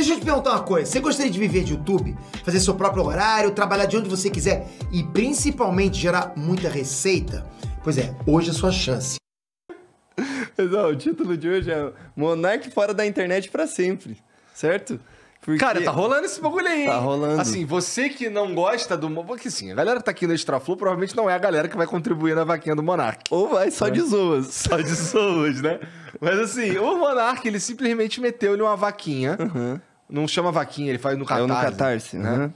Deixa eu te perguntar uma coisa. Você gostaria de viver de YouTube? Fazer seu próprio horário, trabalhar de onde você quiser e principalmente gerar muita receita? Pois é, hoje é sua chance. Mas, ó, o título de hoje é Monarque fora da internet para sempre, certo? Porque... Cara, tá rolando esse bagulho aí, hein? Tá rolando. Assim, você que não gosta do. Porque assim, a galera que tá aqui no Extraflu provavelmente não é a galera que vai contribuir na vaquinha do Monark. Ou vai só é. de zoas. Só de zoas, né? Mas assim, o Monark, ele simplesmente meteu-lhe uma vaquinha. Uhum não chama vaquinha, ele faz no Catarse. É no Catarse, né? Uhum.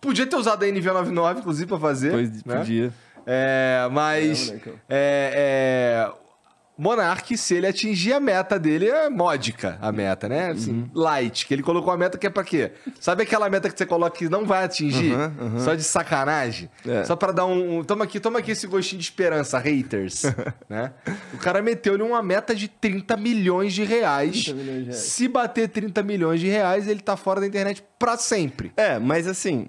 Podia ter usado a NV99, inclusive, pra fazer. Pois, né? podia. É, mas. É, é, é Monark, se ele atingir a meta dele, é módica a meta, né? Assim, uhum. light, que ele colocou a meta que é pra quê? Sabe aquela meta que você coloca que não vai atingir? Uhum, uhum. Só de sacanagem? É. Só pra dar um, um... Toma aqui, toma aqui esse gostinho de esperança, haters, né? O cara meteu-lhe uma meta de 30 milhões de reais. 30 milhões de reais. Se bater 30 milhões de reais, ele tá fora da internet pra sempre. É, mas assim...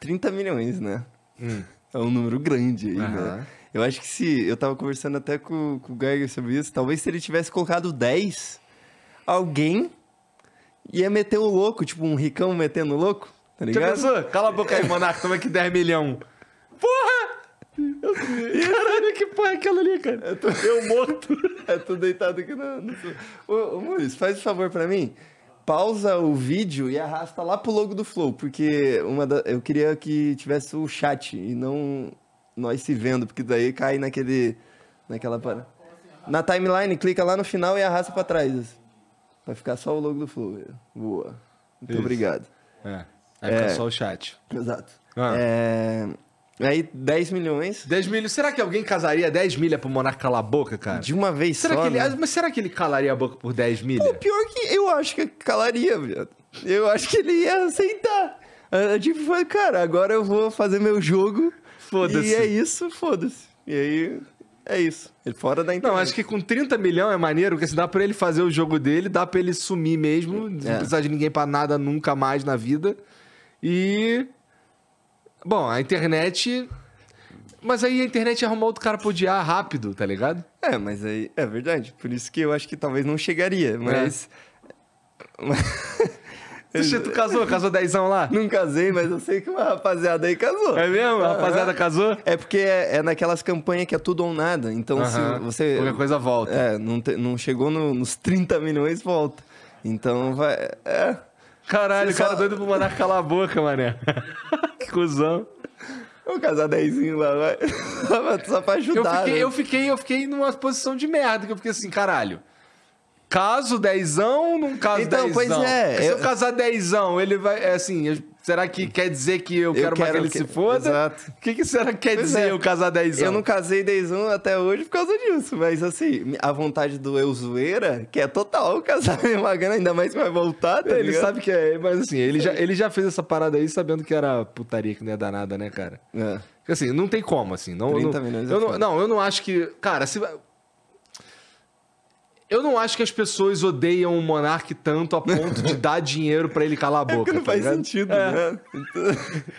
30 milhões, né? Hum é um número grande aí, uhum. né? Eu acho que se. Eu tava conversando até com, com o Geiger sobre isso. Talvez se ele tivesse colocado 10, alguém ia meter o louco, tipo um ricão metendo o louco, tá ligado? Cala a boca aí, como toma aqui 10 milhão. Porra! Eu... Caralho, que porra é aquela ali, cara? Eu tô, eu morto. eu tô deitado aqui No... Ô, ô Maurício, faz um favor pra mim pausa o vídeo e arrasta lá pro logo do Flow, porque uma da... eu queria que tivesse o chat e não nós se vendo, porque daí cai naquele naquela para na timeline, clica lá no final e arrasta para trás. Assim. Vai ficar só o logo do Flow. Boa. Muito Isso. obrigado. É. Vai ficar é... só o chat. Exato. Ah. É... Aí 10 milhões. 10 milhões. Será que alguém casaria 10 milha pro monarca calar a boca, cara? De uma vez será só. Que ele... né? Mas será que ele calaria a boca por 10 milha? pior que eu acho que calaria, viado. Eu acho que ele ia aceitar. Ah, tipo, foi, cara, agora eu vou fazer meu jogo. Foda-se. E é isso, foda-se. E aí. É isso. Ele fora da internet. Não, acho que com 30 milhões é maneiro, porque se dá pra ele fazer o jogo dele, dá pra ele sumir mesmo, é. não precisar de ninguém para nada nunca mais na vida. E Bom, a internet. Mas aí a internet arrumou outro cara pra odiar rápido, tá ligado? É, mas aí. É verdade. Por isso que eu acho que talvez não chegaria, mas. É. mas... Você tu casou? Casou dezão lá? Não casei, mas eu sei que uma rapaziada aí casou. É mesmo? A rapaziada uhum. casou? É porque é, é, naquelas campanhas que é tudo ou nada. Então, uhum. se você. Qualquer coisa volta. É, não, te, não chegou no, nos 30 milhões, volta. Então, vai. É. Caralho, o cara só... doido pro mandar calar a boca, mané. que cuzão. Vou casar dezinho lá, vai. Só pra ajudar. Eu fiquei, né? eu, fiquei, eu fiquei numa posição de merda, que eu fiquei assim, caralho. Caso dezão, não caso então, dezão. Então, pois é. Se eu, eu casar dezão, ele vai. É assim, Será que quer dizer que eu, eu quero, mais que ele que... se foda? Exato. O que, que será que quer pois dizer é. eu casar 10 anos? Eu não casei 10 anos até hoje por causa disso, mas assim, a vontade do eu zoeira, que é total casar minha magana, ainda mais que vai voltar, tá Ele ligado? sabe que é, mas assim, ele já, é. ele já fez essa parada aí sabendo que era putaria que não ia dar nada, né, cara? É. Assim, não tem como, assim. Não, 30 não, milhões é eu não, não, eu não acho que. Cara, se. Eu não acho que as pessoas odeiam o Monark tanto a ponto de dar dinheiro para ele calar a é boca. É que não tá faz ligado? sentido, é. né?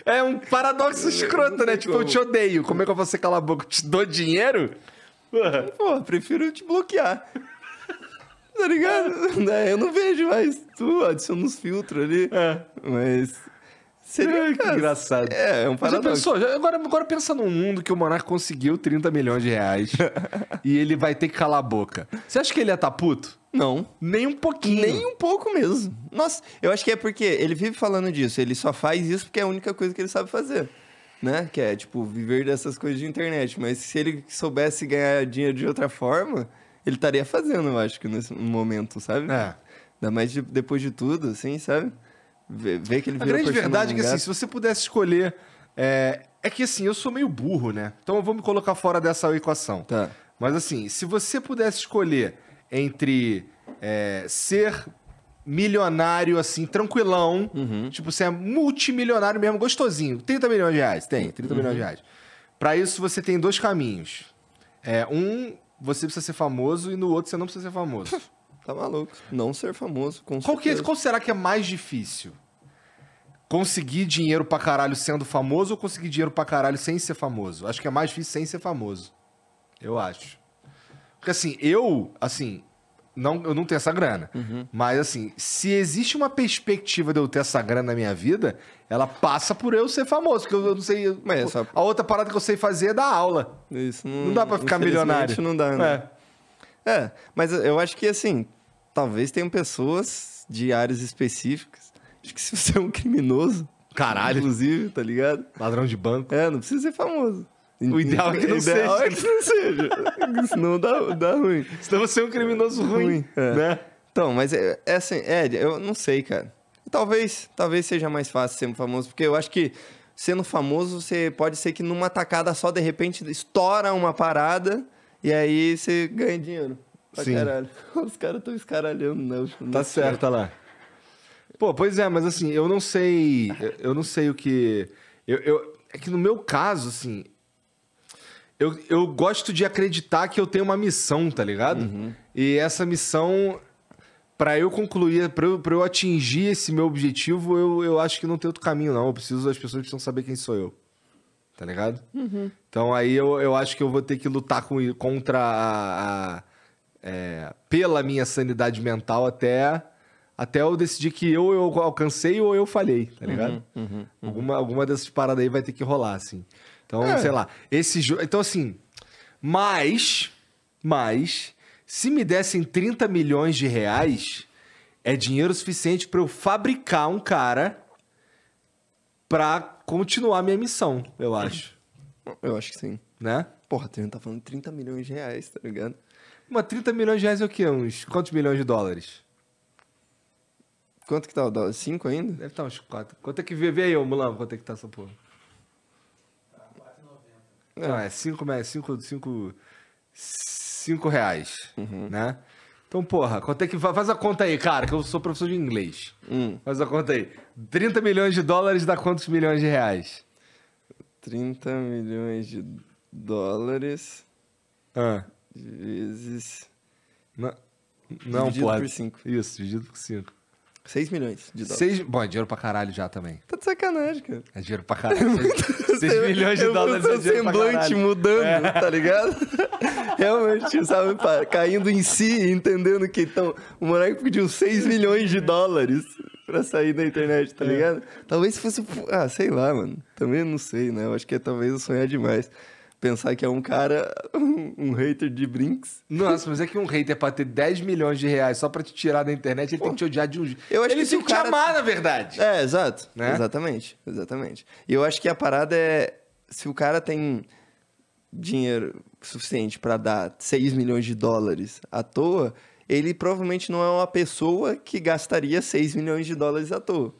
É um paradoxo escroto, né? Tipo, eu te odeio. Como é que eu vou você calar a boca? Eu te dou dinheiro? Porra. Pô, prefiro te bloquear. tá ligado? É, eu não vejo mais. Tu adiciona uns filtros ali. É. Mas. Seria é, que engraçado. É, é um paradoxo. Já pensou? agora, agora pensa num mundo que o Monark conseguiu 30 milhões de reais e ele vai ter que calar a boca. Você acha que ele ia estar tá puto? Não. Nem um pouquinho. Nem um pouco mesmo. Nossa, eu acho que é porque ele vive falando disso. Ele só faz isso porque é a única coisa que ele sabe fazer. Né? Que é, tipo, viver dessas coisas de internet. Mas se ele soubesse ganhar dinheiro de outra forma, ele estaria fazendo, eu acho que nesse momento, sabe? É. Ainda mais de, depois de tudo, assim, sabe? Vê, vê que ele A grande verdade é que, assim, se você pudesse escolher. É, é, que, assim, eu sou meio burro, né? Então eu vou me colocar fora dessa equação. Tá. Mas, assim, se você pudesse escolher entre é, ser milionário, assim, tranquilão, uhum. tipo, você é multimilionário mesmo, gostosinho, 30 milhões de reais, tem, 30 uhum. milhões de uhum. reais. Para isso, você tem dois caminhos. É, um, você precisa ser famoso, e no outro, você não precisa ser famoso. Tá maluco. Não ser famoso, com qual, que, é qual será que é mais difícil? Conseguir dinheiro pra caralho sendo famoso ou conseguir dinheiro pra caralho sem ser famoso? Acho que é mais difícil sem ser famoso. Eu acho. Porque assim, eu, assim, não, eu não tenho essa grana. Uhum. Mas assim, se existe uma perspectiva de eu ter essa grana na minha vida, ela passa por eu ser famoso, porque eu, eu não sei. mas essa... A outra parada que eu sei fazer é dar aula. Isso não, não dá para ficar milionário. Não dá, né? É. é, mas eu acho que assim, talvez tenham pessoas de áreas específicas. Acho que se você é um criminoso, Caralho. inclusive, tá ligado? Ladrão de banco. É, não precisa ser famoso. O ideal é que não é seja. O é que não seja. Senão dá, dá ruim. Senão você é um criminoso ruim, ruim é. né? Então, mas é, é assim, é, eu não sei, cara. Talvez, talvez seja mais fácil ser famoso, porque eu acho que sendo famoso, você pode ser que numa tacada só, de repente, estoura uma parada e aí você ganha dinheiro pra Sim. caralho. Os caras estão escaralhando, não. Né? Tipo, tá certo, tá lá. Pô, pois é, mas assim, eu não sei. Eu não sei o que. Eu, eu, é que no meu caso, assim. Eu, eu gosto de acreditar que eu tenho uma missão, tá ligado? Uhum. E essa missão, para eu concluir, para eu, pra eu atingir esse meu objetivo, eu, eu acho que não tem outro caminho, não. Eu preciso, as pessoas precisam saber quem sou eu. Tá ligado? Uhum. Então aí eu, eu acho que eu vou ter que lutar com, contra a, a é, pela minha sanidade mental até até eu decidir que eu, eu alcancei ou eu falhei, tá uhum, ligado? Uhum, uhum, uhum. Alguma, alguma dessas paradas aí vai ter que rolar, assim. Então, é. sei lá. Esse jogo. Então, assim. Mas. Mas. Se me dessem 30 milhões de reais, é dinheiro suficiente para eu fabricar um cara pra continuar minha missão, eu acho. Eu acho que sim. Né? Porra, tu tá falando 30 milhões de reais, tá ligado? Uma 30 milhões de reais é o quê? Uns quantos milhões de dólares? Quanto que tá o dólar? 5 ainda? Deve estar tá uns 4. Quanto é que vê, vê aí, ô Mulan, quanto é que tá essa porra? Tá 4,90. Não, é 5 é cinco, cinco, cinco reais, uhum. né? Então, porra, quanto é que. Faz a conta aí, cara, que eu sou professor de inglês. Hum. Faz a conta aí. 30 milhões de dólares dá quantos milhões de reais? 30 milhões de dólares. Ah. Vezes. Na... Não dividido pode. por 5. Isso, dividido por 5. 6 milhões de dólares. Seis... Bom, é dinheiro pra caralho já também. Tá de sacanagem, cara. É dinheiro pra caralho. 6 é assim, milhões de é dólares é assim, dinheiro pra caralho. semblante mudando, é. tá ligado? Realmente, sabe, pá, caindo em si, e entendendo que então, o moleque pediu 6 milhões de dólares pra sair da internet, tá é. ligado? É. Talvez se fosse... Ah, sei lá, mano. Também não sei, né? Eu acho que é, talvez eu sonhar demais pensar que é um cara, um, um hater de Brinks. Nossa, mas é que um hater é pra ter 10 milhões de reais só pra te tirar da internet, ele Pô, tem que te odiar de um Eu acho ele que tem que cara... te amar, na verdade. É, exato. Né? Exatamente, exatamente. E eu acho que a parada é, se o cara tem dinheiro suficiente para dar 6 milhões de dólares à toa, ele provavelmente não é uma pessoa que gastaria 6 milhões de dólares à toa.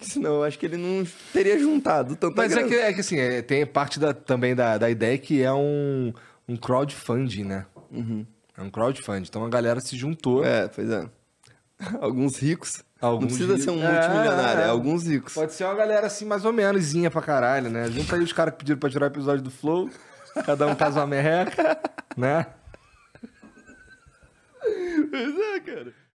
Senão eu acho que ele não teria juntado tanto Mas é grana. é que, é que assim, é, tem parte da, também da, da ideia que é um, um crowdfunding, né? Uhum. É um crowdfunding. Então a galera se juntou. É, pois é. Alguns ricos. Alguns não precisa ricos. ser um multimilionário, é, é, é, alguns ricos. Pode ser uma galera assim, mais ou menoszinha pra caralho, né? Junta aí os caras que pediram pra tirar o episódio do Flow. Cada um casa uma merreca, né? Pois é, cara.